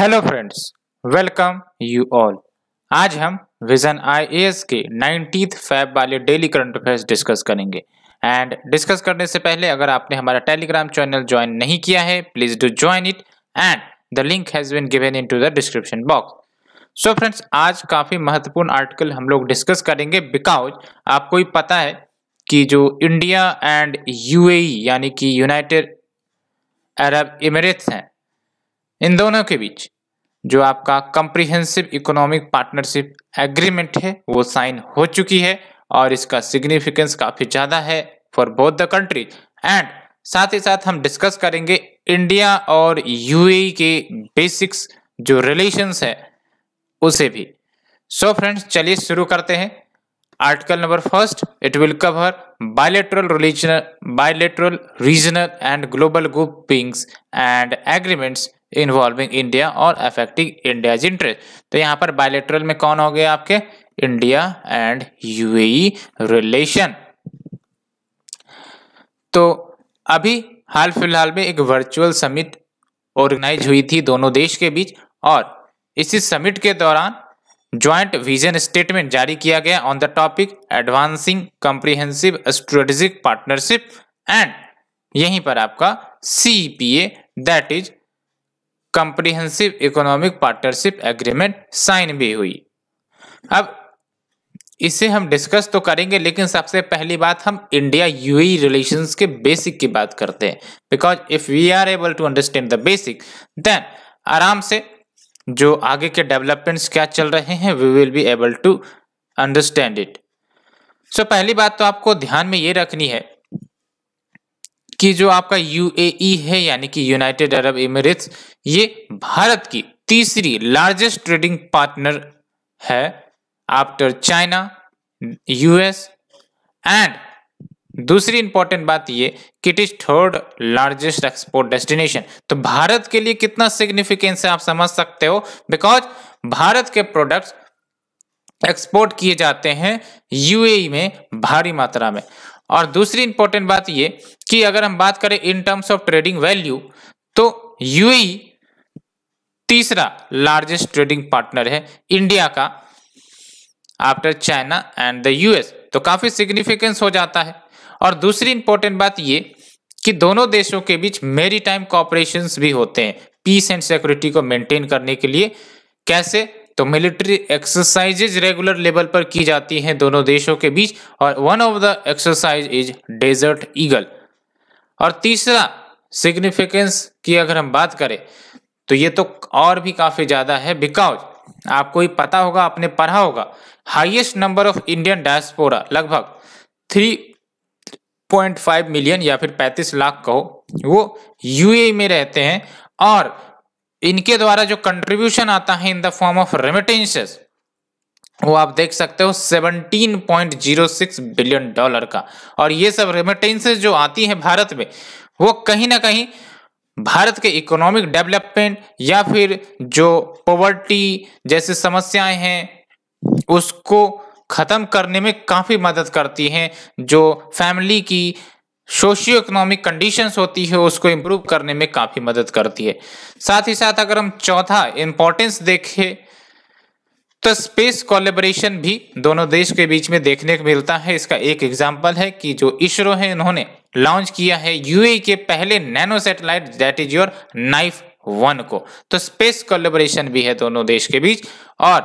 hello friends welcome you all आज हम Vision IAS के नाइनटीथ फैब वाले डेली करंट अफेयर्स डिस्कस करेंगे एंड डिस्कस करने से पहले अगर आपने हमारा टेलीग्राम चैनल ज्वाइन नहीं किया है please do join it and the link has been given into the description box so friends आज काफ़ी महत्वपूर्ण आर्टिकल हम लोग डिस्कस करेंगे बिकॉज आपको ही पता है कि जो इंडिया एंड यूएई यानी कि यूनाइटेड अरब इमरेट्स हैं इन दोनों के बीच जो आपका कंप्रिहेंसिव इकोनॉमिक पार्टनरशिप एग्रीमेंट है वो साइन हो चुकी है और इसका सिग्निफिकेंस काफ़ी ज़्यादा है for both the country and साथ ही साथ हम डिस्कस करेंगे इंडिया और यूएई e के बेसिक्स जो रिलेशंस है उसे भी सो फ्रेंड्स चलिए शुरू करते हैं article number first it will cover bilateral regional bilateral regional and global groupings and agreements involving India और अफेक्टिंग इंडियाज इंटरेस्ट तो यहाँ पर बायोलेट्रल में कौन हो गए आपके इंडिया एंड यूएई रिलेशन तो अभी हाल फिलहाल में एक वर्चुअल समिट ऑर्गेनाइज हुई थी दोनों देश के बीच और इसी समिट के दौरान ज्वाइंट विजन स्टेटमेंट जारी किया गया on the topic advancing comprehensive strategic partnership and यहीं पर आपका C P A that is comprehensive economic partnership agreement sign भी हुई अब इसे हम डिस्कस तो करेंगे लेकिन सबसे पहली बात हम इंडिया यू रिलेशंस के बेसिक की बात करते हैं because if we are able to understand the basic then आराम से जो आगे के डेवलपमेंट्स क्या चल रहे हैं we will be able to understand it so पहली बात तो आपको ध्यान में ये रखनी है कि जो आपका यूएई e है यानी कि यूनाइटेड अरब इमिरेट्स ये भारत की तीसरी लार्जेस्ट ट्रेडिंग पार्टनर है आफ्टर चाइना यूएस एंड दूसरी इंपॉर्टेंट बात ये कि it is third largest export destination तो भारत के लिए कितना सिग्निफिकेंस है आप समझ सकते हो बिकॉज भारत के प्रोडक्ट्स एक्सपोर्ट किए जाते हैं यूएई e में भारी मात्रा में और दूसरी इंपॉर्टेंट बात ये कि अगर हम बात करें in terms of trading value तो यू e तीसरा लार्जेस्ट ट्रेडिंग पार्टनर है इंडिया का after China and the US तो काफी सिग्निफिकेंस हो जाता है और दूसरी इंपॉर्टेंट बात ये कि दोनों देशों के बीच मेरी टाइम कॉपरेशन भी होते हैं पीस एंड सिक्योरिटी को मेंटेन करने के लिए कैसे तो मिलिट्री एक्सरसाइजेज रेगुलर लेवल पर की जाती हैं दोनों देशों के बीच और one of the exercise is desert eagle और तीसरा सिग्निफिकेंस की अगर हम बात करें तो ये तो और भी काफ़ी ज़्यादा है बिकॉज आपको ही पता होगा आपने पढ़ा होगा highest number of Indian diaspora लगभग 3.5 मिलियन या फिर 35 लाख कहो वो यूएई e में रहते हैं और इनके द्वारा जो कंट्रीब्यूशन आता है in the form of remittances वो आप देख सकते हो 17.06 बिलियन डॉलर का और ये सब रेमिटेंसेस जो आती हैं भारत में वो कहीं ना कहीं भारत के इकोनॉमिक डेवलपमेंट या फिर जो पॉवर्टी जैसी समस्याएं हैं उसको ख़त्म करने में काफ़ी मदद करती हैं जो फैमिली की सोशियो इकोनॉमिक कंडीशंस होती है उसको इम्प्रूव करने में काफ़ी मदद करती है साथ ही साथ अगर हम चौथा इम्पोर्टेंस देखें तो स्पेस कोलेबोरेशन भी दोनों देश के बीच में देखने को मिलता है इसका एक एग्जाम्पल है कि जो इसरो है इन्होंने लॉन्च किया है यूए e के पहले nano satellite that is your knife one को तो स्पेस कोलेबरेशन भी है दोनों देश के बीच और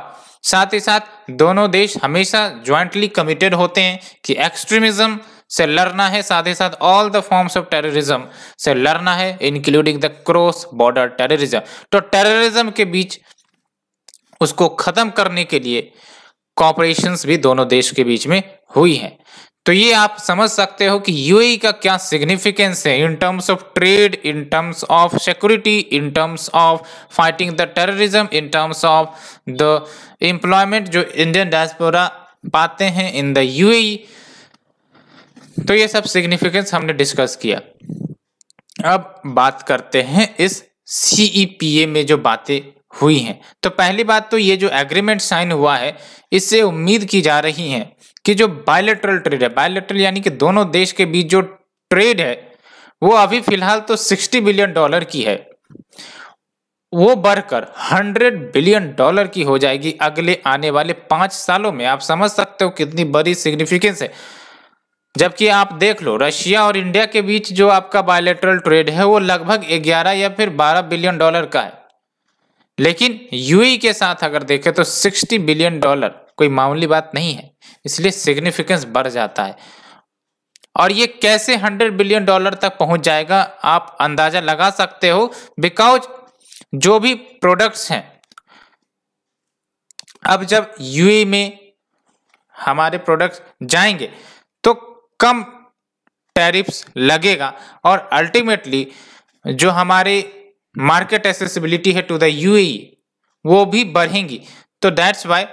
साथ ही साथ दोनों देश हमेशा ज्वाइंटली कमिटेड होते हैं कि एक्सट्रीमिज्म से लड़ना है साथ ही साथ all the forms of terrorism से लड़ना है including the cross border terrorism तो टेररिज्म के बीच उसको खत्म करने के लिए कॉपरेशन भी दोनों देश के बीच में हुई है तो ये आप समझ सकते हो कि यूएई e का क्या सिग्निफिकेंस है in terms of trade in terms of security in terms of fighting the terrorism in terms of the employment जो इंडियन डायस्पोरा पाते हैं इन द यूएई तो ये सब सिग्निफिकेंस हमने डिस्कस किया अब बात करते हैं इस सीईपीए e में जो बातें हुई हैं तो पहली बात तो ये जो एग्रीमेंट साइन हुआ है इससे उम्मीद की जा रही है कि जो बायोलेटरल ट्रेड है बायोलेटरल यानी कि दोनों देश के बीच जो ट्रेड है वो अभी फिलहाल तो 60 बिलियन डॉलर की है वो बढ़कर 100 बिलियन डॉलर की हो जाएगी अगले आने वाले पांच सालों में आप समझ सकते हो कितनी बड़ी सिग्निफिकेंस है जबकि आप देख लो रशिया और इंडिया के बीच जो आपका बायोलेट्रल ट्रेड है वो लगभग 11 या फिर 12 बिलियन डॉलर का है लेकिन यूई e के साथ अगर देखें तो 60 बिलियन डॉलर कोई मामूली बात नहीं है इसलिए सिग्निफिकेंस बढ़ जाता है और ये कैसे 100 बिलियन डॉलर तक पहुंच जाएगा आप अंदाजा लगा सकते हो बिकॉज जो भी प्रोडक्ट्स हैं अब जब यूए e में हमारे प्रोडक्ट्स जाएंगे तो कम टैरिफ्स लगेगा और अल्टीमेटली जो हमारे मार्केट एसेसिबिलिटी है टू द यूएई वो भी बढ़ेंगी तो दैट्स वाई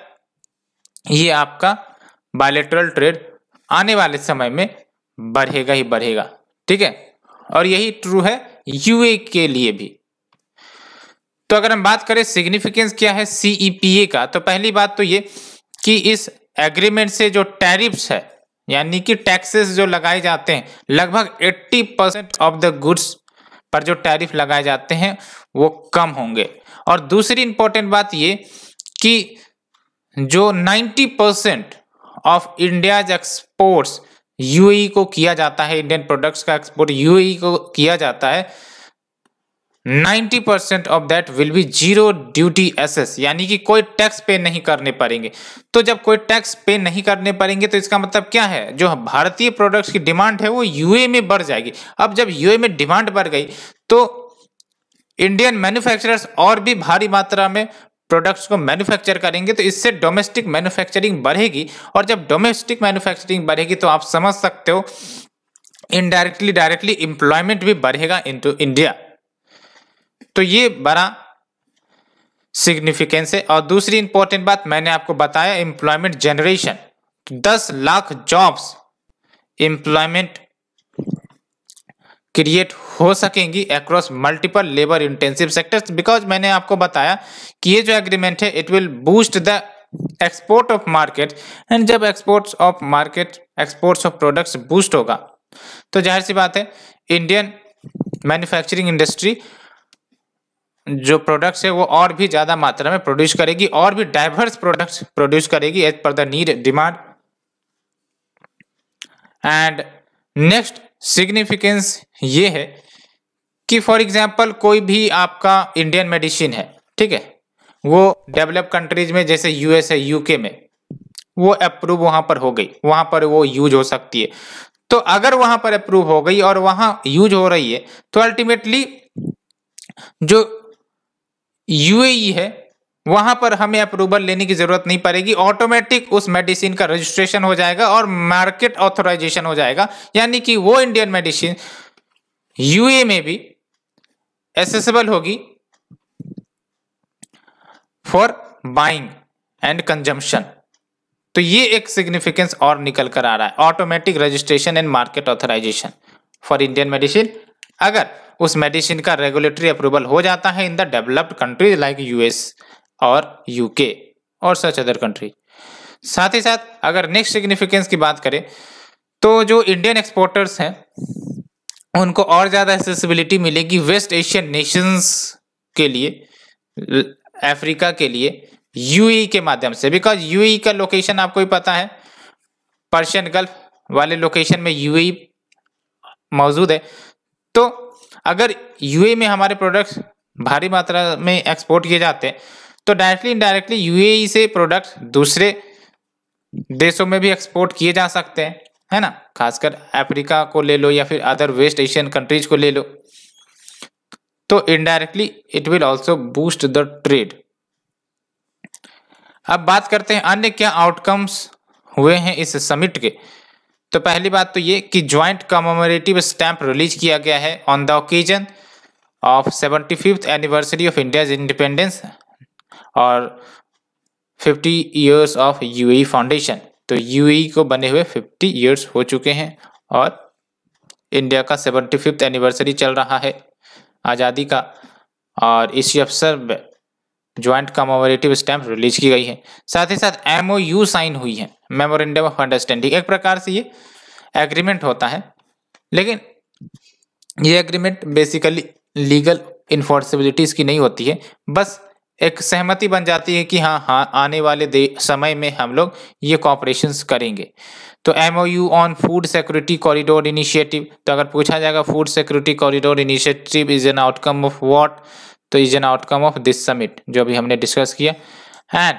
ये आपका बायोलेट्रल ट्रेड आने वाले समय में बढ़ेगा ही बढ़ेगा ठीक है और यही ट्रू है यूए e के लिए भी तो अगर हम बात करें सिग्निफिकेंस क्या है सीईपीए e का तो पहली बात तो ये कि इस एग्रीमेंट से जो टैरिफ्स है यानी कि टैक्सेस जो लगाए जाते हैं लगभग 80 परसेंट ऑफ द गुड्स पर जो टैरिफ लगाए जाते हैं वो कम होंगे और दूसरी इंपॉर्टेंट बात ये कि जो 90 percent of India's exports UAE को किया जाता है इंडियन प्रोडक्ट्स का एक्सपोर्ट यूएई e को किया जाता है 90 percent of that will be zero duty access यानी कि कोई टैक्स पे नहीं करने पड़ेंगे तो जब कोई टैक्स पे नहीं करने पड़ेंगे तो इसका मतलब क्या है जो भारतीय प्रोडक्ट्स की डिमांड है वो यूए में बढ़ जाएगी अब जब यूए में डिमांड बढ़ गई तो इंडियन मैन्युफैक्चरर्स और भी भारी मात्रा में प्रोडक्ट्स को मैन्युफैक्चर करेंगे तो इससे डोमेस्टिक मैन्युफैक्चरिंग बढ़ेगी और जब डोमेस्टिक मैन्युफैक्चरिंग बढ़ेगी तो आप समझ सकते हो इनडायरेक्टली डायरेक्टली एम्प्लॉयमेंट भी बढ़ेगा टू इंडिया तो ये बड़ा सिग्निफिकेंस है और दूसरी इंपॉर्टेंट बात मैंने आपको बताया एम्प्लॉयमेंट जनरेशन दस लाख जॉब्स एम्प्लॉयमेंट क्रिएट हो सकेंगी across multiple labour intensive sectors because मैंने आपको बताया कि ये जो एग्रीमेंट है it will boost the export of market and जब exports of market exports of products boost होगा तो जाहिर सी बात है इंडियन मैन्युफैक्चरिंग इंडस्ट्री जो प्रोडक्ट्स है वो और भी ज़्यादा मात्रा में प्रोड्यूस करेगी और भी डाइवर्स प्रोडक्ट्स प्रोड्यूस करेगी as per the need demand and next significance ये है कि फॉर एग्जांपल कोई भी आपका इंडियन मेडिसिन है ठीक है वो डेवलप कंट्रीज में जैसे यूएस है यूके में वो अप्रूव वहाँ पर हो गई वहाँ पर वो यूज हो सकती है तो अगर वहाँ पर अप्रूव हो गई और वहाँ यूज हो रही है तो अल्टीमेटली जो यूएई e है वहां पर हमें अप्रूवल लेने की जरूरत नहीं पड़ेगी ऑटोमेटिक उस मेडिसिन का रजिस्ट्रेशन हो जाएगा और मार्केट ऑथोराइजेशन हो जाएगा यानी कि वो इंडियन मेडिसिन यूए में भी एसेसेबल होगी फॉर बाइंग एंड कंजम्पशन तो ये एक सिग्निफिकेंस और निकल कर आ रहा है automatic registration and market authorisation for Indian medicine अगर उस मेडिसिन का रेगुलेटरी अप्रूवल हो जाता है in the developed countries like US और यूके और सच अदर कंट्री साथ ही साथ अगर नेक्स्ट सिग्निफिकेंस की बात करें तो जो इंडियन एक्सपोर्टर्स हैं उनको और ज़्यादा एक्सेसिबिलिटी मिलेगी वेस्ट एशियन नेशंस के लिए अफ्रीका के लिए यूई e के माध्यम से बिकॉज यूई e का लोकेशन आपको ही पता है पर्शियन गल्फ वाले लोकेशन में यूई e मौजूद है तो अगर यूए में हमारे प्रोडक्ट्स भारी मात्रा में एक्सपोर्ट किए जाते हैं तो डायरेक्टली इनडायरेक्टली यू से प्रोडक्ट दूसरे देशों में भी एक्सपोर्ट किए जा सकते हैं है ना खासकर अफ्रीका को ले लो या फिर अदर वेस्ट एशियन कंट्रीज को ले लो तो indirectly it will also boost the trade अब बात करते हैं अन्य क्या आउटकम्स हुए हैं इस समिट के तो पहली बात तो ये कि ज्वाइंट कमोमरेटिव स्टैंप रिलीज किया गया है on the occasion of seventy fifth anniversary of India's independence और fifty years of UAE foundation तो यूएई e को बने हुए फिफ्टी ईयर्स हो चुके हैं और इंडिया का सेवेंटी फिफ्थ एनिवर्सरी चल रहा है आज़ादी का और इसी अवसर ज्वाइंट कमोमोरेटिव स्टैंप रिलीज की गई है साथ ही साथ एमओयू साइन हुई है मेमोरेंडम ऑफ अंडरस्टैंडिंग एक प्रकार से ये एग्रीमेंट होता है लेकिन ये एग्रीमेंट बेसिकली लीगल इन्फोर्सिबिलिटीज की नहीं होती है बस एक सहमति बन जाती है कि हाँ हाँ आने वाले समय में हम लोग ये कॉपरेशन करेंगे तो M U on food security corridor initiative तो अगर पूछा जाएगा food security corridor initiative is an outcome of what तो is an outcome of this summit जो अभी हमने डिस्कस किया एंड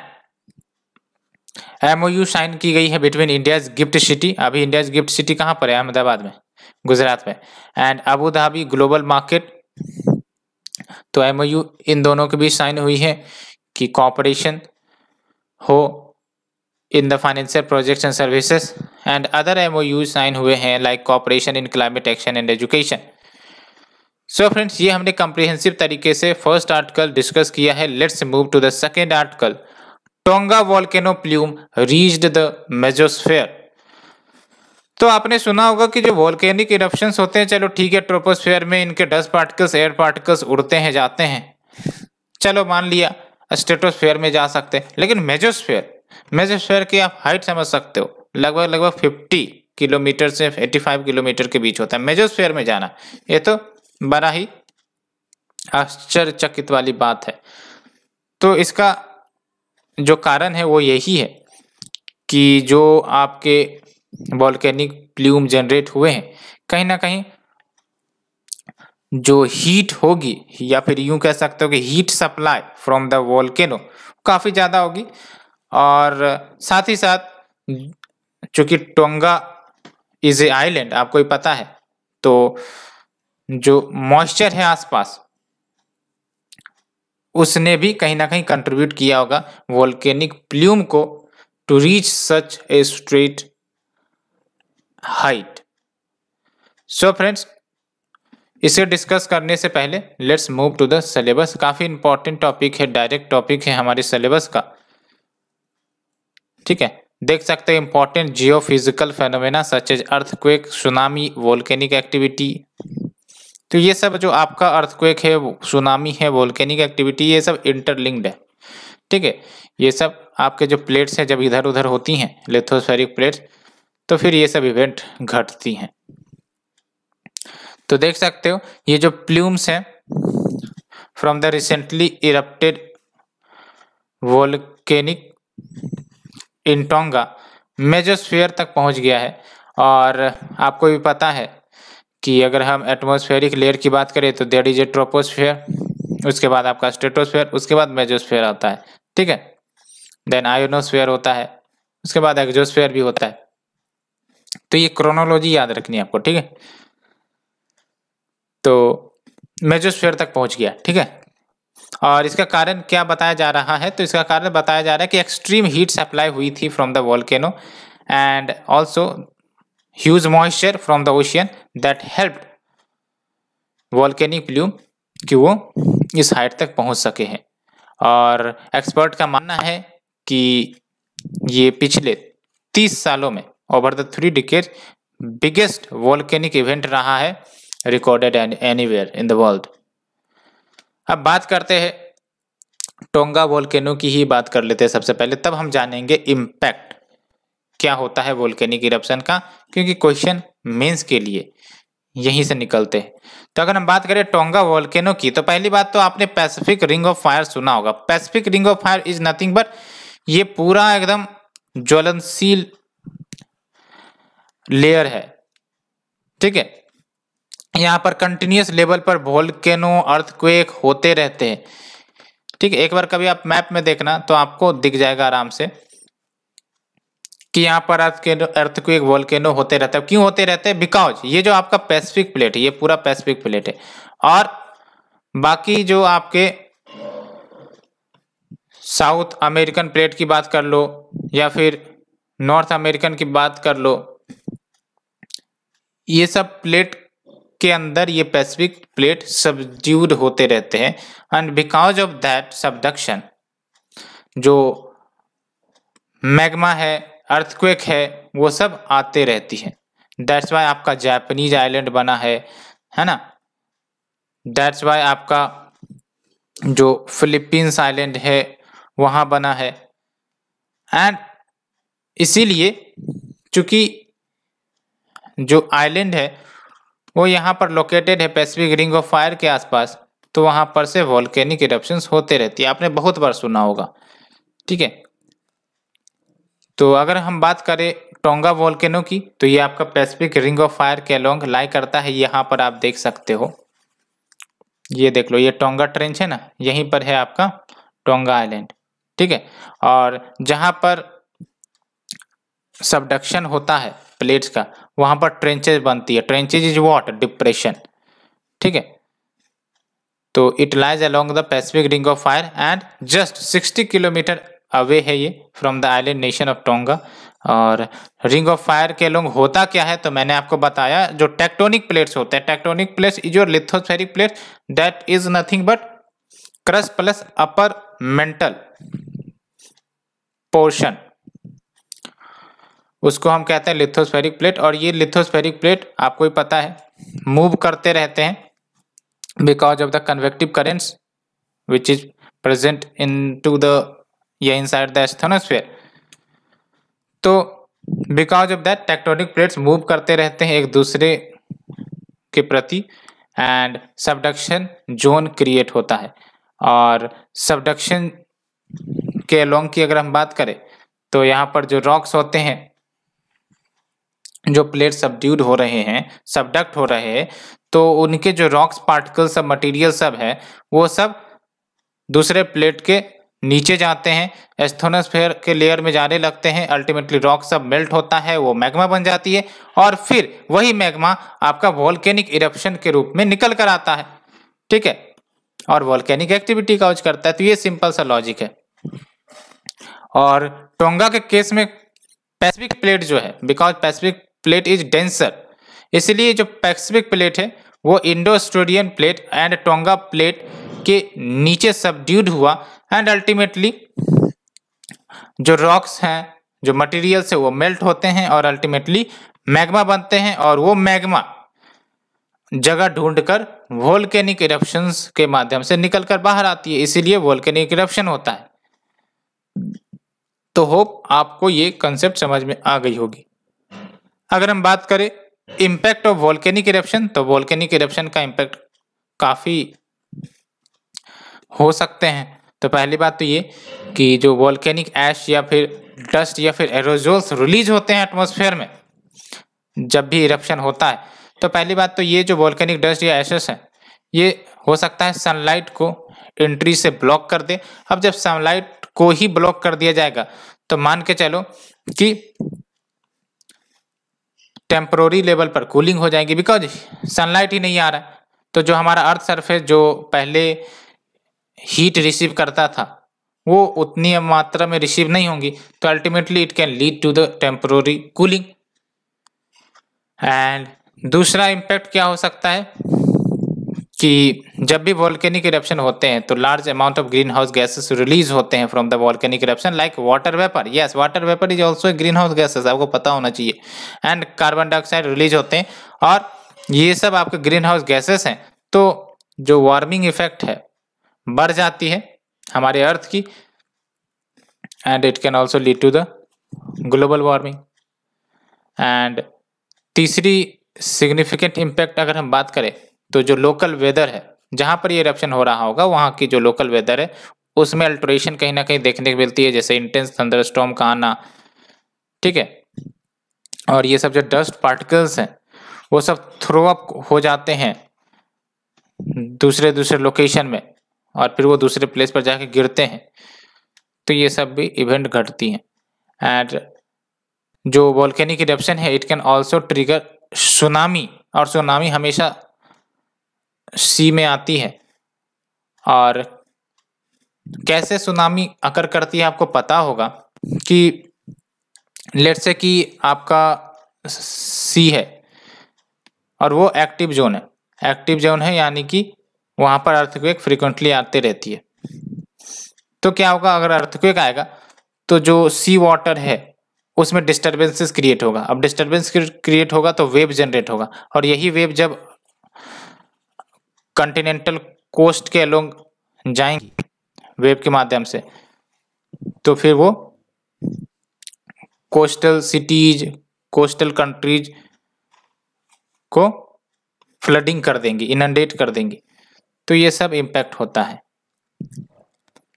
एमओयू साइन की गई है बिटवीन इंडियाज गिफ्ट सिटी अभी इंडियाज गिफ्ट सिटी कहाँ पर है अहमदाबाद में गुजरात में and Abu Dhabi global market तो एमओयू इन दोनों के बीच साइन हुई है कि कॉपरेशन हो in the financial projects and services and other M sign हुए हैं like cooperation in climate action and education so friends ये हमने कम्प्रिहेंसिव तरीके से फर्स्ट आर्टिकल डिस्कस किया है let's move to the second article Tonga volcano plume reached the mesosphere तो आपने सुना होगा कि जो वॉल्केनिक इरप्शन होते हैं चलो ठीक है ट्रोपोस्फेयर में इनके डस्ट पार्टिकल्स एयर पार्टिकल्स उड़ते हैं जाते हैं चलो मान लिया स्टेटोस्फेयर में जा सकते हैं लेकिन मेजोस्फेयर मेजोस्फेयर की आप हाइट समझ सकते हो लगभग लगभग 50 किलोमीटर से 85 किलोमीटर के बीच होता है मेजोस्फेयर में जाना ये तो बड़ा ही आश्चर्यचकित वाली बात है तो इसका जो कारण है वो यही है कि जो आपके वॉलकैनिक प्ल्यूम जनरेट हुए हैं कहीं ना कहीं जो हीट होगी या फिर यूं कह सकते हो कि heat supply from the volcano काफ़ी ज़्यादा होगी और साथ ही साथ चूँकि टोंगा इज़ ए आइलैंड आपको ही पता है तो जो मॉइस्चर है आसपास उसने भी कहीं ना कहीं कंट्रीब्यूट किया होगा वॉल्केनिक प्ल्यूम को to reach such a straight height so friends इसे डिस्कस करने से पहले let's move to the syllabus काफ़ी इंपॉर्टेंट टॉपिक है डायरेक्ट टॉपिक है हमारे सिलेबस का ठीक है देख सकते हैं important geophysical phenomena such as earthquake tsunami volcanic activity तो ये सब जो आपका अर्थक्वेक है सुनामी है वोल्केनिक एक्टिविटी ये सब इंटरलिंक्ड है ठीक है ये सब आपके जो प्लेट्स हैं जब इधर उधर होती हैं लेथोस्फेरिक प्लेट्स तो फिर ये सब इवेंट घटती हैं तो देख सकते हो ये जो प्लूम्स हैं from the recently erupted volcanic in Tonga mesosphere तक पहुंच गया है और आपको भी पता है कि अगर हम एटमोस्फेरिक लेयर की बात करें तो देर इज ए ट्रोपोस्फेयर उसके बाद आपका स्टेटोस्फेयर उसके बाद मेजोस्फेयर आता है ठीक है देन आयोनोस्फेयर होता है उसके बाद एक्जोस्फेयर भी होता है तो ये क्रोनोलॉजी याद रखनी है आपको ठीक है तो मेजोस्फेयर तक पहुंच गया ठीक है और इसका कारण क्या बताया जा रहा है तो इसका कारण बताया जा रहा है कि एक्सट्रीम हीट सप्लाई हुई थी from the volcano and also huge moisture from the ocean that helped volcanic plume कि वो इस हाइट तक पहुंच सके हैं और एक्सपर्ट का मानना है कि ये पिछले 30 सालों में over the three decade biggest volcanic event रहा है recorded anywhere in the world अब बात करते हैं टोंगा वॉल्केनो की ही बात कर लेते हैं सबसे पहले तब हम जानेंगे इम्पैक्ट क्या होता है वोल्केनिक इरप्शन का क्योंकि क्वेश्चन मेंस के लिए यहीं से निकलते हैं तो अगर हम बात करें टोंगा वोल्केनो की तो पहली बात तो आपने पैसिफिक रिंग ऑफ फायर सुना होगा Pacific ring of fire is nothing but ये पूरा एकदम ज्वलनशील लेयर है ठीक है यहाँ पर कंटिन्यूस लेवल पर वोल्केनो अर्थक्वेक होते रहते हैं ठीक है एक बार कभी आप मैप में देखना तो आपको दिख जाएगा आराम से कि यहाँ पर अर्थ को एक वॉल्केनो होते रहता है क्यों होते रहते हैं बिकॉज ये जो आपका पैसिफिक प्लेट है ये पूरा पैसिफिक प्लेट है और बाकी जो आपके साउथ अमेरिकन प्लेट की बात कर लो या फिर नॉर्थ अमेरिकन की बात कर लो ये सब प्लेट के अंदर ये पैसिफिक प्लेट सब्ज्यूड होते रहते हैं and because of that subduction जो मैग्मा है अर्थक्वेक है वो सब आते रहती है दैट्स वाई आपका जापानीज आइलैंड बना है है ना दैट्स वाई आपका जो फिलीपींस आइलैंड है वहाँ बना है एंड इसीलिए चूंकि जो आइलैंड है वो यहाँ पर लोकेटेड है पैसिफिक रिंग ऑफ फायर के आसपास तो वहाँ पर से वॉल्केनिक इरप्शन होते रहती है आपने बहुत बार सुना होगा ठीक है तो अगर हम बात करें टोंगा वोल्केनो की तो ये आपका पैसिफिक रिंग ऑफ फायर के अलोंग लाई करता है यहाँ पर आप देख सकते हो ये देख लो ये टोंगा ट्रेंच है ना यहीं पर है आपका टोंगा आइलैंड ठीक है और जहाँ पर सबडक्शन होता है प्लेट्स का वहाँ पर ट्रेंचेज बनती है ट्रेंचेज इज वॉट डिप्रेशन ठीक है तो it lies along the Pacific ring of fire and just 60 kilometre away है ये from the island nation of Tonga और रिंग ऑफ फायर के लोग होता क्या है तो मैंने आपको बताया जो टेक्टोनिक प्लेट्स होते हैं tectonic plates is your lithospheric plates that is nothing but crust plus upper mantle portion उसको हम कहते हैं लिथोस्फेरिक प्लेट और ये लिथोस्फेरिक प्लेट आपको ही पता है मूव करते रहते हैं because of the convective currents which is present into the या inside द एस्थोनोस्फेयर तो because of that tectonic plates move करते रहते हैं एक दूसरे के प्रति एंड सबडक्शन जोन क्रिएट होता है और सबडक्शन के अलोंग की अगर हम बात करें तो यहाँ पर जो रॉक्स होते हैं जो प्लेट सबड्यूड हो रहे हैं सबडक्ट हो रहे हैं तो उनके जो रॉक्स पार्टिकल सब मटेरियल सब है वो सब दूसरे प्लेट के नीचे जाते हैं एस्थोनोस्फेयर के लेयर में जाने लगते हैं अल्टीमेटली रॉक सब मेल्ट होता है वो मैग्मा बन जाती है और फिर वही मैग्मा आपका वॉल्केनिक इरप्शन के रूप में निकल कर आता है ठीक है और वॉल्केनिक एक्टिविटी काउज करता है तो ये सिंपल सा लॉजिक है और टोंगा के केस में पैसिफिक प्लेट जो है because Pacific plate is denser इसलिए जो पैसिफिक प्लेट है वो Indo Australian plate and Tonga plate के नीचे सबड्यूड हुआ एंड अल्टीमेटली जो रॉक्स हैं जो मटेरियल्स है वो मेल्ट होते हैं और अल्टीमेटली मैग्मा बनते हैं और वो मैग्मा जगह ढूंढकर वोल्केनिक इरप्शंस के माध्यम से निकलकर बाहर आती है इसीलिए वोल्केनिक इरप्शन होता है तो होप आपको ये कंसेप्ट समझ में आ गई होगी अगर हम बात करें इम्पैक्ट ऑफ वोल्केनिक इरप्शन तो वोल्केनिक इरप्शन का इम्पैक्ट काफ़ी हो सकते हैं तो पहली बात तो ये कि जो वॉल्केनिक ऐश या फिर डस्ट या फिर एरोजोल्स रिलीज होते हैं एटमोसफेयर में जब भी इरप्शन होता है तो पहली बात तो ये जो वॉल्केनिक डस्ट या ऐशेस है ये हो सकता है सनलाइट को एंट्री से ब्लॉक कर दे अब जब सनलाइट को ही ब्लॉक कर दिया जाएगा तो मान के चलो कि टेम्प्रोरी लेवल पर कूलिंग हो जाएगी बिकॉज सनलाइट ही नहीं आ रहा है तो जो हमारा अर्थ सरफेस जो पहले हीट रिसीव करता था वो उतनी मात्रा में रिसीव नहीं होंगी तो ultimately it can lead to the temporary cooling and दूसरा इम्पैक्ट क्या हो सकता है कि जब भी वॉल्केनिक इरप्शन होते हैं तो large amount of greenhouse gases release होते हैं from the volcanic eruption like water vapour yes water vapour is also greenhouse gases आपको पता होना चाहिए एंड कार्बन डाइऑक्साइड रिलीज होते हैं और ये सब आपके ग्रीन हाउस गैसेस हैं तो जो वार्मिंग इफेक्ट है बढ़ जाती है हमारे अर्थ की and it can also lead to the global warming and तीसरी सिग्निफिकेंट इम्पैक्ट अगर हम बात करें तो जो लोकल वेदर है जहाँ पर ये इरप्शन हो रहा होगा वहाँ की जो लोकल वेदर है उसमें अल्ट्रेशन कहीं ना कहीं देखने को मिलती है जैसे इंटेंस थंडर स्टॉम का आना ठीक है और ये सब जो डस्ट पार्टिकल्स हैं वो सब थ्रो अप हो जाते हैं दूसरे दूसरे लोकेशन में और फिर वो दूसरे प्लेस पर जाके गिरते हैं तो ये सब भी इवेंट घटती हैं एंड जो वॉल्केनिक इरप्शन है it can also trigger tsunami और सुनामी हमेशा सी में आती है और कैसे सुनामी अकर करती है आपको पता होगा कि लेट से कि आपका सी है और वो एक्टिव जोन है एक्टिव जोन है यानी कि वहां पर अर्थक्वेक फ्रिक्वेंटली आते रहती है तो क्या होगा अगर अर्थक्वेक आएगा तो जो सी वाटर है उसमें डिस्टर्बेंसेस क्रिएट होगा अब डिस्टर्बेंस क्रिएट होगा तो वेव जनरेट होगा और यही वेव जब कंटिनेंटल कोस्ट के अलोंग जाएंगी वेव के माध्यम से तो फिर वो कोस्टल सिटीज कोस्टल कंट्रीज को फ्लडिंग कर देंगी इनंडेट कर देंगी तो ये सब इम्पैक्ट होता है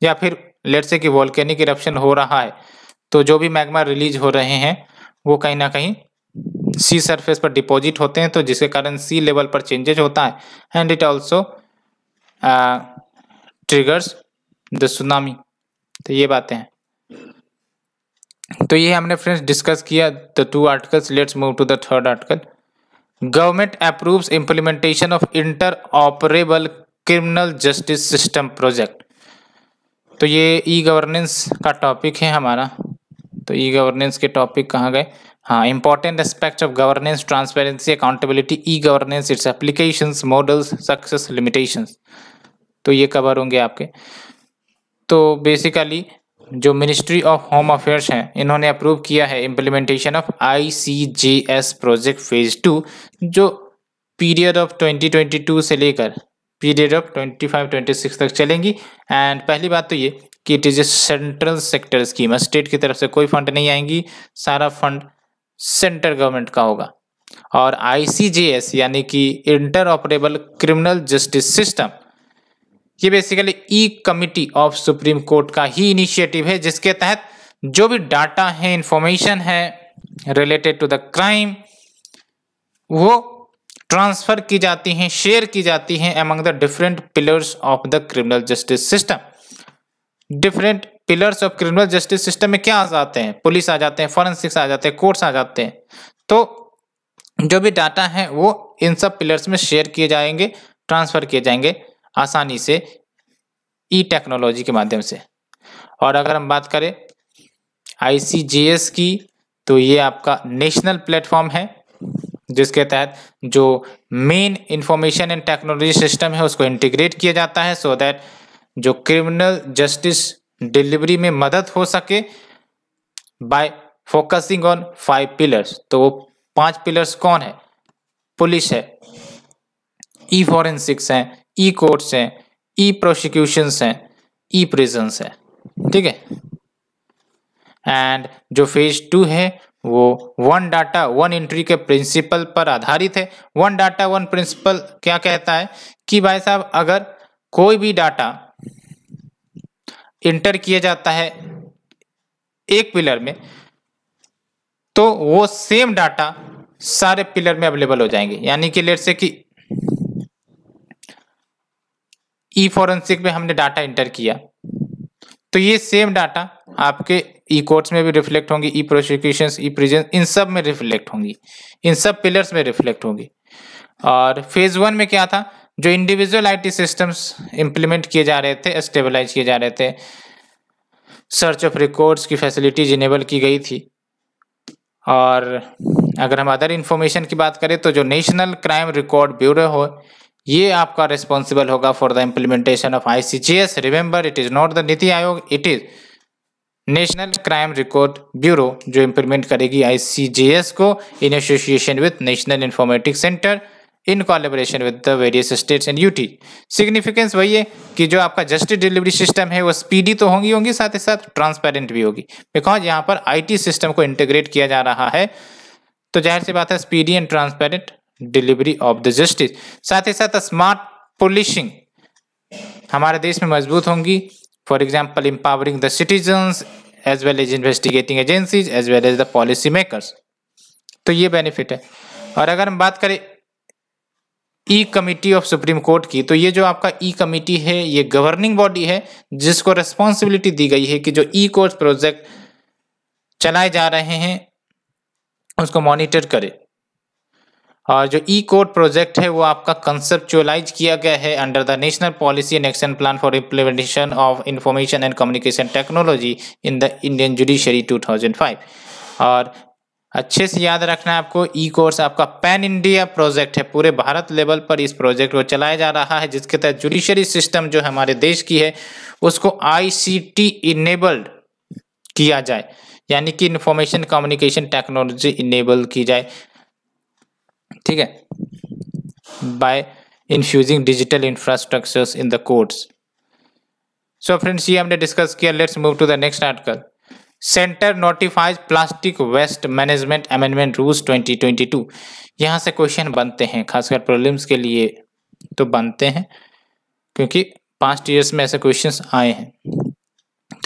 या फिर लेट से कि वॉल्केनिक इरप्शन हो रहा है तो जो भी मैग्मा रिलीज हो रहे हैं वो कहीं ना कहीं सी सरफेस पर डिपॉजिट होते हैं तो जिसके कारण सी लेवल पर चेंजेज होता है and it also triggers the tsunami तो ये बातें हैं तो ये हमने फ्रेंड्स डिस्कस किया the two articles let's move to the third article government approves implementation of interoperable criminal justice system project तो ये ई गवर्नेंस का टॉपिक है हमारा तो ई गवर्नेंस के टॉपिक कहाँ गए हाँ important aspect of governance transparency accountability e governance its application models success limitations तो ये कवर होंगे आपके तो बेसिकली जो मिनिस्ट्री ऑफ होम अफेयर्स हैं इन्होंने अप्रूव किया है implementation of ICJS project phase two जो पीरियड ऑफ 2022 से लेकर period of twenty five twenty six तक चलेंगी एंड पहली बात तो ये कि it is a central sector scheme है स्टेट की तरफ से कोई फंड नहीं आएंगी सारा फंड सेंट्रल गवर्नमेंट का होगा और आईसीजेएस यानी कि interoperable criminal justice system ये basically e committee of Supreme Court का ही इनिशिएटिव है जिसके तहत जो भी डाटा है इंफॉर्मेशन है रिलेटेड टू द क्राइम वो ट्रांसफर की जाती हैं शेयर की जाती हैं among the different pillars of the criminal justice system different pillars of criminal justice system में क्या आ जाते हैं पुलिस आ जाते हैं फॉरेंसिक्स आ जाते हैं कोर्ट्स आ जाते हैं तो जो भी डाटा है वो इन सब पिलर्स में शेयर किए जाएंगे ट्रांसफर किए जाएंगे आसानी से ई टेक्नोलॉजी के माध्यम से और अगर हम बात करें आई की तो ये आपका नेशनल प्लेटफॉर्म है जिसके तहत जो main information and technology system है उसको इंटीग्रेट किया जाता है सो so दैट जो क्रिमिनल जस्टिस डिलीवरी में मदद हो सके by focusing on five pillars तो वो पांच पिलर्स कौन है पुलिस है ई फॉरेंसिक्स हैं ई कोर्ट्स हैं ई प्रोसिक्यूशन हैं ई प्रिजन्स हैं ठीक है एंड जो फेज टू है वो वन डाटा वन एंट्री के प्रिंसिपल पर आधारित है वन डाटा वन प्रिंसिपल क्या कहता है कि भाई साहब अगर कोई भी डाटा इंटर किया जाता है एक पिलर में तो वो सेम डाटा सारे पिलर में अवेलेबल हो जाएंगे यानी कि लेट से कि ई फॉरेंसिक में हमने डाटा इंटर किया तो ये सेम डाटा आपके ई e कोर्ट्स में भी रिफ्लेक्ट होंगी ई प्रोसिक्यूशन ई प्रिजन इन सब में रिफ्लेक्ट होंगी इन सब पिलर्स में रिफ्लेक्ट होंगी और फेज वन में क्या था जो इंडिविजुअल आईटी सिस्टम्स इम्प्लीमेंट किए जा रहे थे स्टेबलाइज किए जा रहे थे सर्च ऑफ रिकॉर्ड्स की फैसिलिटीज इनेबल की गई थी और अगर हम अदर इंफॉर्मेशन की बात करें तो जो नेशनल क्राइम रिकॉर्ड ब्यूरो हो ये आपका रिस्पॉन्सिबल होगा for the implementation of I C G S remember it is not the NITI Aayog it is national crime record bureau जो इम्प्लीमेंट करेगी आईसीजीएस को in association with national informatic centre in collaboration with the various states and UT significance वही है कि जो आपका justice delivery system है वो स्पीडी तो होंगी होंगी साथ ही साथ ट्रांसपेरेंट भी होगी बिकॉज यहाँ पर आईटी सिस्टम को इंटीग्रेट किया जा रहा है तो जाहिर सी बात है speedy and transparent delivery of the justice साथ ही साथ स्मार्ट पुलिसिंग हमारे देश में मजबूत होंगी for example empowering the citizens as well as investigating agencies as well as the policy makers तो ये बेनिफिट है और अगर हम बात करें e committee of Supreme Court की तो ये जो आपका ई कमेटी है ये गवर्निंग बॉडी है जिसको रिस्पॉन्सिबिलिटी दी गई है कि जो ई कोर्स प्रोजेक्ट चलाए जा रहे हैं उसको मॉनिटर करे और हाँ, जो ई कोर्ट प्रोजेक्ट है वो आपका कंसेप्चुअलाइज किया गया है under the national policy and action plan for implementation of information and communication technology in the Indian judiciary 2005 और अच्छे से याद रखना है आपको ई कोर्स आपका पैन इंडिया प्रोजेक्ट है पूरे भारत लेवल पर इस प्रोजेक्ट को चलाया जा रहा है जिसके तहत जुडिशरी सिस्टम जो हमारे देश की है उसको टी इनेबल्ड किया जाए यानी कि इंफॉर्मेशन कम्युनिकेशन टेक्नोलॉजी इनेबल की जाए ठीक है by infusing digital infrastructures in the courts so friends ये हमने डिस्कस किया let's move to the next article centre notifies plastic waste management amendment rules 2022 यहाँ से क्वेश्चन बनते हैं खासकर प्रॉब्लम्स के लिए तो बनते हैं क्योंकि पास्ट ईयर्स में ऐसे क्वेश्चंस आए हैं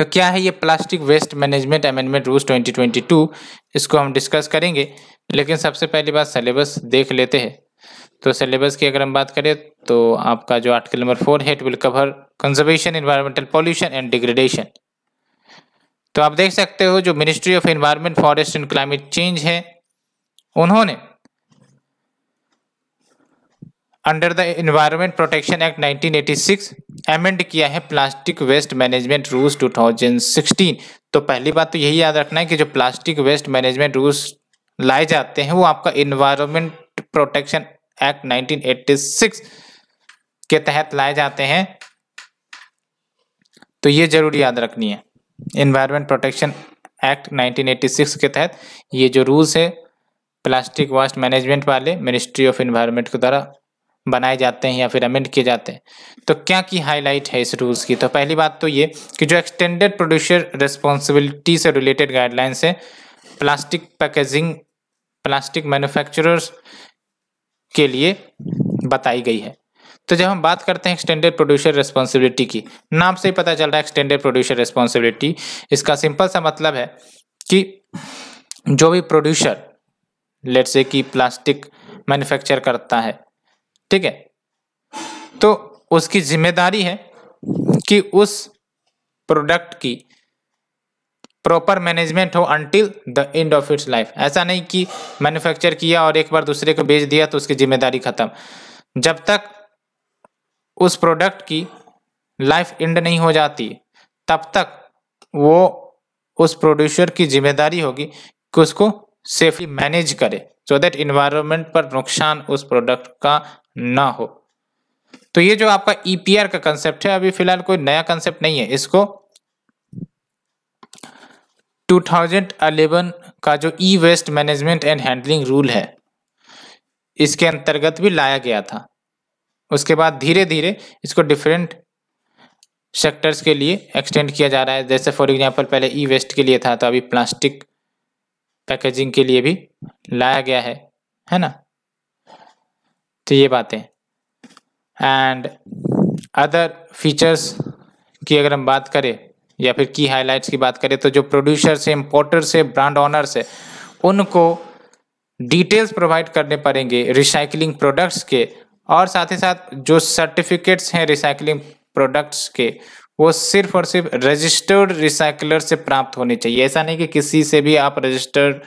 तो क्या है ये plastic waste management amendment rules 2022 इसको हम डिस्कस करेंगे लेकिन सबसे पहली बात सिलेबस देख लेते हैं तो सिलेबस की अगर हम बात करें तो आपका जो आर्टिकल नंबर फोर है it will cover conservation environmental pollution and degradation तो आप देख सकते हो जो ministry of environment forest and climate change है उन्होंने under the environment protection act 1986 amend किया है प्लास्टिक वेस्ट मैनेजमेंट रूल्स 2016 तो पहली बात तो यही याद रखना है कि जो प्लास्टिक वेस्ट मैनेजमेंट रूल्स लाए जाते हैं वो आपका इन्वायरमेंट प्रोटेक्शन एक्ट 1986 के तहत लाए जाते हैं तो ये जरूर याद रखनी है इन्वायरमेंट प्रोटेक्शन एक्ट 1986 के तहत ये जो रूल्स है प्लास्टिक वास्ट मैनेजमेंट वाले मिनिस्ट्री ऑफ इन्वायरमेंट के द्वारा बनाए जाते हैं या फिर अमेंड किए जाते हैं तो क्या की हाईलाइट है इस रूल्स की तो पहली बात तो ये कि जो एक्सटेंडेड प्रोड्यूसर रिस्पॉन्सिबिलिटी से रिलेटेड गाइडलाइंस है प्लास्टिक पैकेजिंग प्लास्टिक मैन्युफैक्चरर्स के लिए बताई गई है तो जब हम बात करते हैं एक्सटेंडेड प्रोड्यूसर रिस्पॉन्सिबिलिटी की नाम से ही पता चल रहा है एक्सटेंडेड प्रोड्यूसर रिस्पॉन्सिबिलिटी इसका सिंपल सा मतलब है कि जो भी प्रोड्यूसर लेट से कि प्लास्टिक मैन्युफैक्चर करता है ठीक है तो उसकी जिम्मेदारी है कि उस प्रोडक्ट की प्रॉपर मैनेजमेंट हो until the end of its life ऐसा नहीं कि मैन्युफैक्चर किया और एक बार दूसरे को बेच दिया तो उसकी जिम्मेदारी खत्म जब तक उस प्रोडक्ट की लाइफ एंड नहीं हो जाती तब तक वो उस प्रोड्यूसर की जिम्मेदारी होगी कि उसको सेफली मैनेज करे सो दैट इन्वायरमेंट पर नुकसान उस प्रोडक्ट का ना हो तो ये जो आपका ईपीआर e का कंसेप्ट है अभी फिलहाल कोई नया कंसेप्ट नहीं है इसको 2011 का जो e waste management and handling rule है इसके अंतर्गत भी लाया गया था उसके बाद धीरे धीरे इसको डिफरेंट सेक्टर्स के लिए एक्सटेंड किया जा रहा है जैसे फॉर एग्जांपल पहले ई वेस्ट के लिए था तो अभी प्लास्टिक पैकेजिंग के लिए भी लाया गया है है ना तो ये बातें एंड अदर फीचर्स की अगर हम बात करें या फिर की हाइलाइट्स की बात करें तो जो प्रोड्यूसर्स है इम्पोर्टर्स है ब्रांड ऑनर्स है उनको डिटेल्स प्रोवाइड करने पड़ेंगे रिसाइकलिंग प्रोडक्ट्स के और साथ ही साथ जो सर्टिफिकेट्स हैं रिसाइकलिंग प्रोडक्ट्स के वो सिर्फ और सिर्फ रजिस्टर्ड रिसाइकलर से प्राप्त होनी चाहिए ऐसा नहीं कि किसी से भी आप रजिस्टर्ड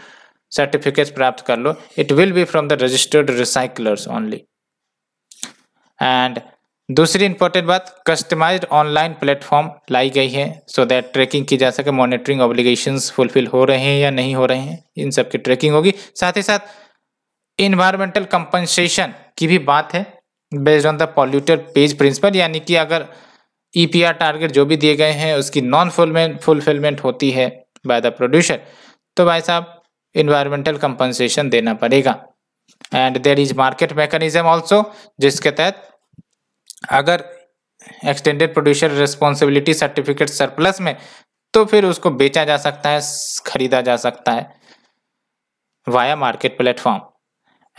सर्टिफिकेट प्राप्त कर लो it will be from the registered recyclers only and दूसरी इंपॉर्टेंट बात कस्टमाइज्ड ऑनलाइन प्लेटफॉर्म लाई गई है सो दैट ट्रैकिंग की जा सके मॉनिटरिंग ऑब्लिगेशन फुलफिल हो रहे हैं या नहीं हो रहे हैं इन सब की ट्रैकिंग होगी साथ ही साथ इन्वायरमेंटल कंपनसेशन की भी बात है based on the polluter pays principle यानी कि अगर ईपीआर e टारगेट जो भी दिए गए हैं उसकी नॉन फुलमेंट फुलफिलमेंट होती है बाय द प्रोड्यूसर तो भाई साहब इन्वायरमेंटल कंपनसेशन देना पड़ेगा and there is market mechanism also जिसके तहत अगर extended producer responsibility certificate surplus में तो फिर उसको बेचा जा सकता है खरीदा जा सकता है वाया मार्केट प्लेटफॉर्म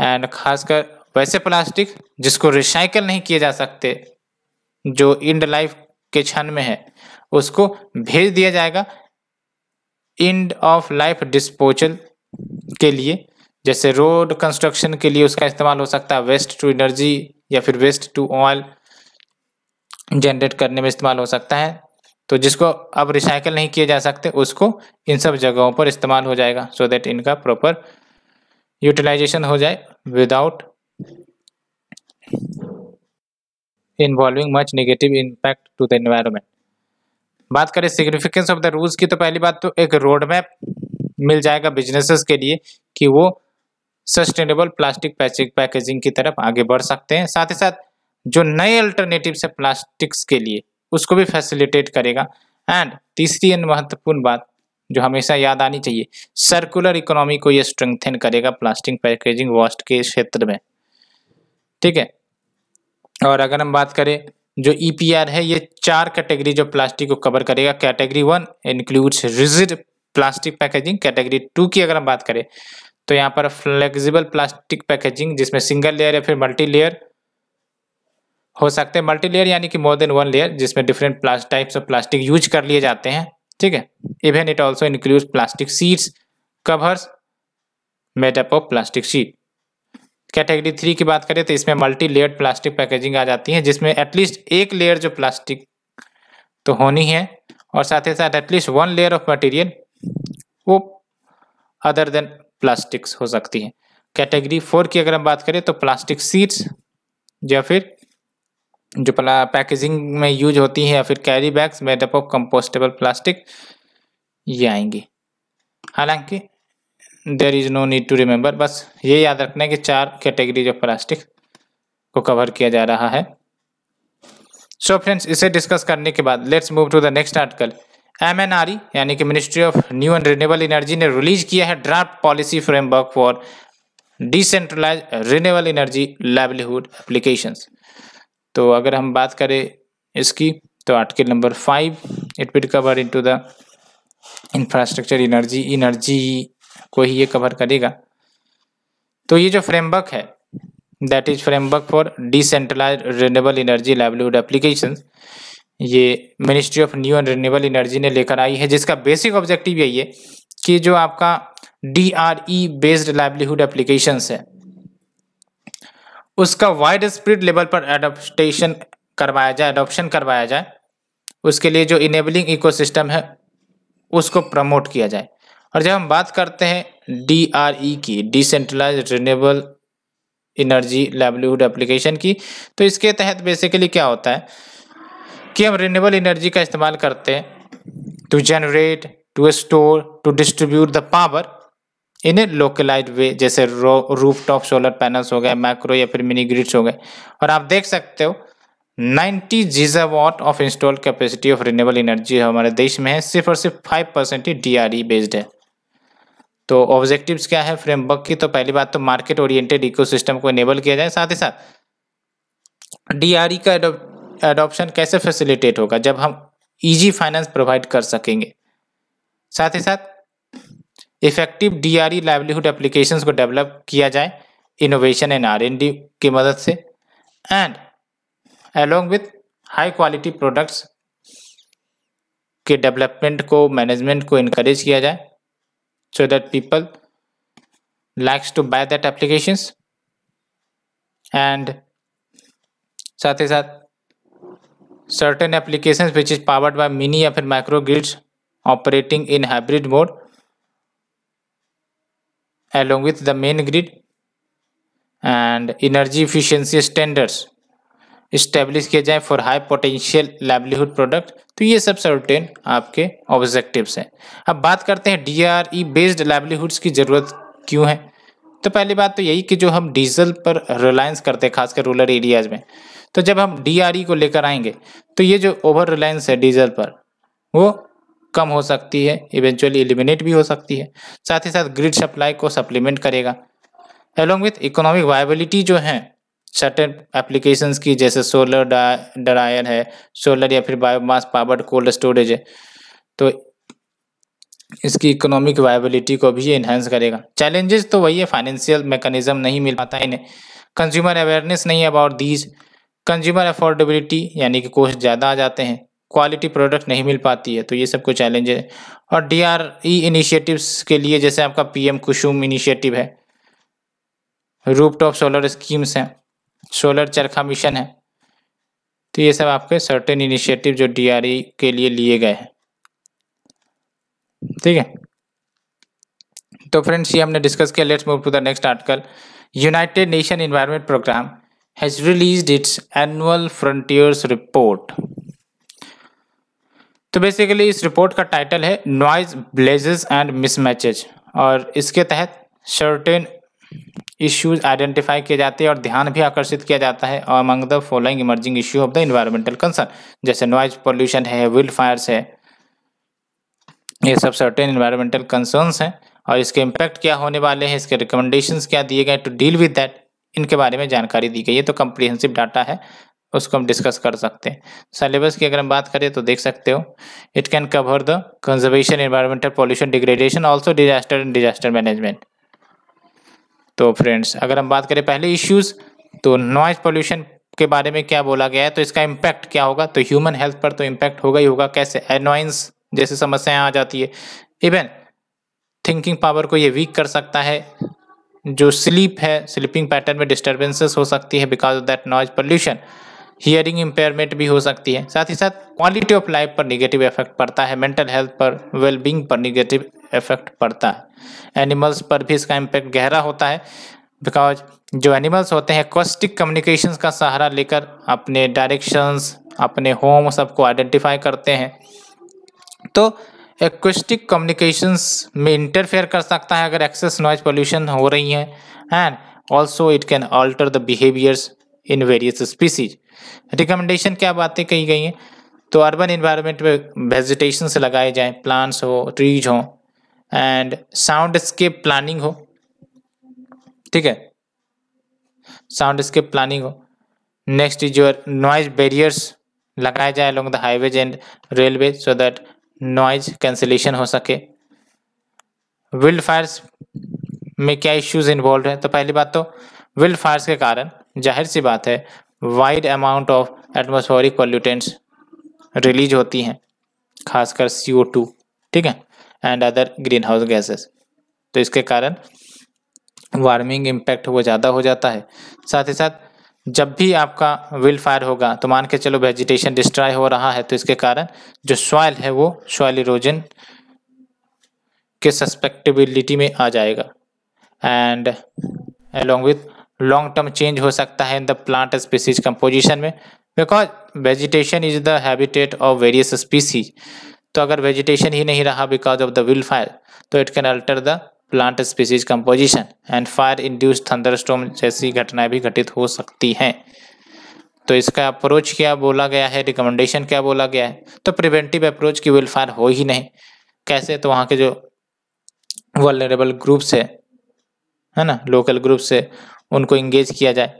एंड खासकर वैसे प्लास्टिक जिसको रिसाइकल नहीं किए जा सकते जो इंड लाइफ के क्षण में है उसको भेज दिया जाएगा इंड ऑफ लाइफ डिस्पोजल के लिए जैसे रोड कंस्ट्रक्शन के लिए उसका इस्तेमाल हो सकता है वेस्ट टू एनर्जी या फिर वेस्ट टू ऑयल जनरेट करने में इस्तेमाल हो सकता है तो जिसको अब रिसाइकल नहीं किए जा सकते उसको इन सब जगहों पर इस्तेमाल हो जाएगा सो so देट इनका प्रॉपर यूटिलाइजेशन हो जाए without involving much negative impact to the environment बात करें सिग्निफिकेंस ऑफ द रूल्स की तो पहली बात तो एक रोड मैप मिल जाएगा बिजनेसेस के लिए कि वो सस्टेनेबल प्लास्टिक पैकेजिंग की तरफ आगे बढ़ सकते हैं साथ ही साथ जो नए अल्टरनेटिव है प्लास्टिक्स के लिए उसको भी फैसिलिटेट करेगा एंड तीसरी एंड महत्वपूर्ण बात जो हमेशा याद आनी चाहिए सर्कुलर इकोनॉमी को ये स्ट्रेंथेन करेगा प्लास्टिक पैकेजिंग वॉस्ट के क्षेत्र में ठीक है और अगर हम बात करें जो ई e है ये चार कैटेगरी जो प्लास्टिक को कवर करेगा category one includes rigid plastic packaging category two की अगर हम बात करें तो यहाँ पर फ्लेक्सिबल प्लास्टिक पैकेजिंग जिसमें सिंगल लेयर या फिर मल्टी लेयर हो सकते हैं मल्टी लेयर यानी कि मोर देन वन लेयर जिसमें different plast types of plastic use कर लिए जाते हैं ठीक है even it also include plastic sheets covers made up of plastic sheet category three की बात करें तो इसमें मल्टी लेयर्ड प्लास्टिक पैकेजिंग आ जाती है जिसमें एटलीस्ट एक लेयर जो प्लास्टिक तो होनी है और साथ ही साथ at least one layer of material वो अदर देन प्लास्टिक्स हो सकती है कैटेगरी फोर की अगर हम बात करें तो प्लास्टिक सीट्स या फिर जो पैकेजिंग में यूज होती है या फिर carry bags made up of compostable plastic ये आएंगी हालांकि there is no need to remember बस ये याद रखना है कि चार कैटेगरीज ऑफ प्लास्टिक को कवर किया जा रहा है सो so फ्रेंड्स इसे डिस्कस करने के बाद let's move to the next article M N R यानी कि ministry of new and renewable energy ने रिलीज किया है draft policy framework for decentralise renewable energy livelihood applications तो अगर हम बात करें इसकी तो article number five it will cover to the infrastructure energy energy को ही ये कवर करेगा तो ये जो फ्रेमवर्क है that is framework for decentralise renewable energy livelihood application ये ministry of new and renewable energy ने लेकर आई है जिसका बेसिक ऑब्जेक्टिव यही है कि जो आपका D R E based livelihood application है उसका वाइड स्प्रिड लेवल पर एडोप्टेशन करवाया जाए एडोप्शन करवाया जाए उसके लिए जो इनेबलिंग इकोसिस्टम है उसको प्रमोट किया जाए और जब हम बात करते हैं डी आर ई की decentralise renewable energy livelihood application की तो इसके तहत बेसिकली क्या होता है कि हम रिन्यूएबल एनर्जी का इस्तेमाल करते हैं to generate to store to distribute the power in a localise way जैसे रूफ टॉप सोलर पैनल्स हो गए माइक्रो या फिर मिनी ग्रिड्स हो गए और आप देख सकते हो 90 watt of installed capacity of renewable energy हमारे देश में है सिर्फ और सिर्फ 5 परसेंट ही डी बेस्ड e है तो ऑब्जेक्टिव्स क्या है फ्रेमवर्क की तो पहली बात तो मार्केट ओरिएंटेड इकोसिस्टम को इनेबल किया जाए साथ ही साथ डीआरई e का एडोप्शन कैसे फैसिलिटेट होगा जब हम इजी फाइनेंस प्रोवाइड कर सकेंगे साथ ही साथ इफेक्टिव डीआरई लाइवलीहुड एप्लीकेशंस को डेवलप किया जाए innovation and R N D की मदद से and along with high quality products के डेवलपमेंट को मैनेजमेंट को इनक्रेज किया जाए so that people likes to buy that applications and certain applications which is powered by mini या micro grids operating in hybrid mode along with the main grid and energy efficiency standards establish किए जाए for high potential livelihood product तो ये सब certain आपके objectives हैं अब बात करते हैं डी बेस्ड लाइवलीहुड्स की ज़रूरत क्यों है तो पहली बात तो यही कि जो हम डीजल पर रिलायंस करते हैं खासकर रूरल एरियाज़ में तो जब हम डी e को लेकर आएंगे तो ये जो ओवर रिलायंस है डीजल पर वो कम हो सकती है इवेंचुअली एलिमिनेट भी हो सकती है साथ ही साथ ग्रिड सप्लाई को सप्लीमेंट करेगा एलोंग विथ इकोनॉमिक वायबिलिटी जो हैं सर्टेन एप्लीकेशंस की जैसे सोलर ड्रायर है सोलर या फिर बायोमास पावर कोल्ड स्टोरेज है तो इसकी इकोनॉमिक वायबिलिटी को भी इन्हेंस करेगा चैलेंजेस तो वही है फाइनेंशियल मेकनिज़म नहीं मिल पाता इन्हें कंज्यूमर अवेयरनेस नहीं है अबाउट दीज कंज्यूमर अफोर्डेबिलिटी यानी कि कोस्ट ज़्यादा आ जाते हैं क्वालिटी प्रोडक्ट नहीं मिल पाती है तो ये कुछ चैलेंज है और डी आर ई इनिशिएटिव्स के लिए जैसे आपका पी एम कुसुम इनिशिएटिव है रूप टॉप सोलर स्कीम्स हैं सोलर चरखा मिशन है तो ये सब आपके सर्टेन इनिशिएटिव जो डीआरई e के लिए लिए गए हैं ठीक है तो फ्रेंड्स ये हमने डिस्कस किया let's move to the next article United Nation environment programme has release its annual frontiers report तो बेसिकली इस रिपोर्ट का टाइटल है नॉइज ब्लेजेस एंड मिसमैचेज और इसके तहत सर्टेन इश्यूज आइडेंटिफाई किए जाते हैं और ध्यान भी आकर्षित किया जाता है और among the following emerging issue of the environmental concern जैसे नॉइज पॉल्यूशन है विल फायर्स है ये सब सर्टेन इन्वायरमेंटल कंसर्नस हैं और इसके इम्पैक्ट क्या होने वाले हैं इसके रिकमेंडेशन क्या दिए गए टू डील विद दैट इनके बारे में जानकारी दी गई है तो कम्प्रीहेंसिव डाटा है उसको हम डिस्कस कर सकते हैं सिलेबस की अगर हम बात करें तो देख सकते हो it can cover the conservation environmental pollution degradation also disaster and disaster management तो फ्रेंड्स अगर हम बात करें पहले इश्यूज़ तो नॉइज़ पोल्यूशन के बारे में क्या बोला गया है तो इसका इम्पैक्ट क्या होगा तो ह्यूमन हेल्थ पर तो इम्पैक्ट होगा ही होगा कैसे एनोइंस जैसे समस्याएं आ जाती है इवन थिंकिंग पावर को ये वीक कर सकता है जो स्लीप है स्लीपिंग पैटर्न में डिस्टर्बेंसेस हो सकती है because of that noise pollution hearing impairment भी हो सकती है साथ ही साथ क्वालिटी ऑफ लाइफ पर निगेटिव इफेक्ट पड़ता है मेंटल हेल्थ पर वेलबींग पर निगेटिव इफेक्ट पड़ता है एनिमल्स पर भी इसका इम्पेक्ट गहरा होता है बिकॉज जो एनिमल्स होते हैं कॉस्टिक कम्युनिकेशन का सहारा लेकर अपने डायरेक्शंस अपने होम सबको आइडेंटिफाई करते हैं तो एक्विस्टिक कम्युनिकेशंस में इंटरफेयर कर सकता है अगर एक्सेस नॉइज पोल्यूशन हो रही है and also it can alter the behaviours in various species recommendation क्या बातें कही गई हैं तो अर्बन इन्वायरमेंट में वेजिटेशन से लगाए जाएँ प्लांट्स हो ट्रीज हों एंड साउंड स्केप प्लानिंग हो ठीक है साउंड स्केप प्लानिंग हो next is your noise barriers लगाए जाए along the highways and railway so that noise cancellation हो सके विल्ड फायर्स में क्या इश्यूज इन्वॉल्व है तो पहली बात तो विल्ड फायर्स के कारण जाहिर सी बात है wide amount of atmospheric pollutants release होती हैं खासकर सी ओ टू ठीक है and other greenhouse gases तो इसके कारण वार्मिंग इम्पैक्ट वो ज़्यादा हो जाता है साथ ही साथ जब भी आपका विल फायर होगा तो मान के चलो वेजिटेशन डिस्ट्रॉय हो रहा है तो इसके कारण जो सॉयल है वो सॉयल इरोजन के सस्पेक्टेबिलिटी में आ जाएगा and along with long term change हो सकता है in the plant species composition में because vegetation is the habitat of various species तो अगर वेजिटेशन ही नहीं रहा because of the wildfire तो it can alter the plant species composition and fire induce thunderstorm जैसी घटनाएं भी घटित हो सकती हैं तो इसका अप्रोच क्या बोला गया है रिकमेंडेशन क्या बोला गया है तो प्रिवेंटिव अप्रोच की विल फायर हो ही नहीं कैसे तो वहाँ के जो वलरेबल ग्रुप्स है है ना लोकल ग्रुप्स है उनको इंगेज किया जाए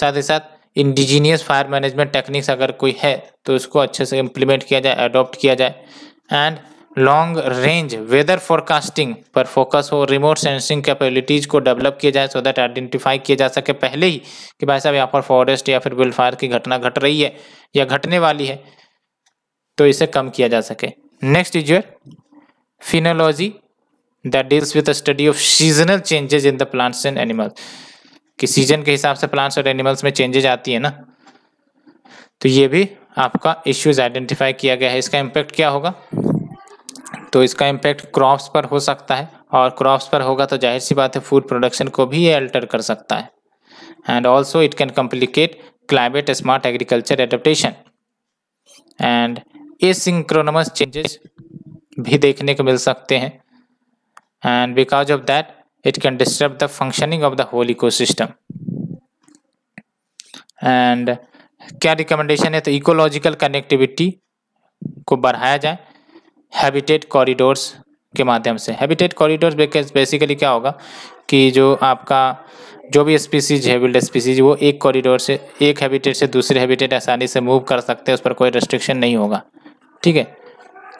साथ ही साथ इंडिजीनियस फायर मैनेजमेंट टेक्निक्स अगर कोई है तो उसको अच्छे से इम्प्लीमेंट किया जाए अडॉप्ट किया जाए and long range weather forecasting पर फोकस हो रिमोट सेंसिंग कैपेबिलिटीज़ को डेवलप किया जाए सो दैट आइडेंटिफाई किया जा सके पहले ही कि भाई साहब यहाँ पर फॉरेस्ट या फिर बिलफायर की घटना घट रही है या घटने वाली है तो इसे कम किया जा सके next is your phenology that deals with study of seasonal changes in the plants and animals कि सीजन के हिसाब से प्लांट्स और एनिमल्स में चेंजेज आती है ना तो ये भी आपका इश्यूज आइडेंटिफाई किया गया है इसका इम्पैक्ट क्या होगा तो इसका इम्पैक्ट क्रॉप्स पर हो सकता है और क्रॉप्स पर होगा तो जाहिर सी बात है फूड प्रोडक्शन को भी ये अल्टर कर सकता है and also it can complicate climate smart agriculture adaptation and asynchronous changes भी देखने को मिल सकते हैं and because of that it can disturb the functioning of the whole ecosystem and क्या रिकमेंडेशन है तो इकोलॉजिकल कनेक्टिविटी को बढ़ाया जाए हैबिटेट कॉरिडोर्स के माध्यम से हैबिटेट कॉरिडोर्स बेसिकली क्या होगा कि जो आपका जो भी स्पीसीज है विल्ड स्पीसीज वो एक कॉरिडोर से एक हैबिटेट से दूसरे हैबिटेट आसानी से मूव कर सकते हैं उस पर कोई रेस्ट्रिक्शन नहीं होगा ठीक है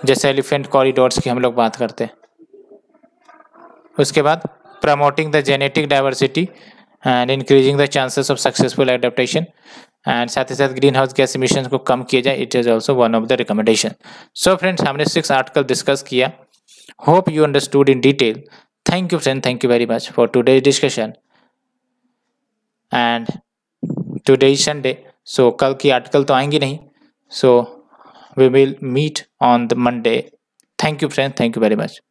जैसे एलिफेंट कॉरिडोर्स की हम लोग बात करते हैं उसके बाद promoting the genetic diversity and increasing the chances of successful adaptation and साथ ही साथ ग्रीन हाउस गैस इमिशन को कम किया जाए it is also one of the recommendation so friends हमने सिक्स आर्टिकल डिस्कस किया hope you understood in detail thank you friend thank you very much for today discussion and today Sunday so कल की article तो आएंगी नहीं so we will meet on the Monday thank you friend thank you very much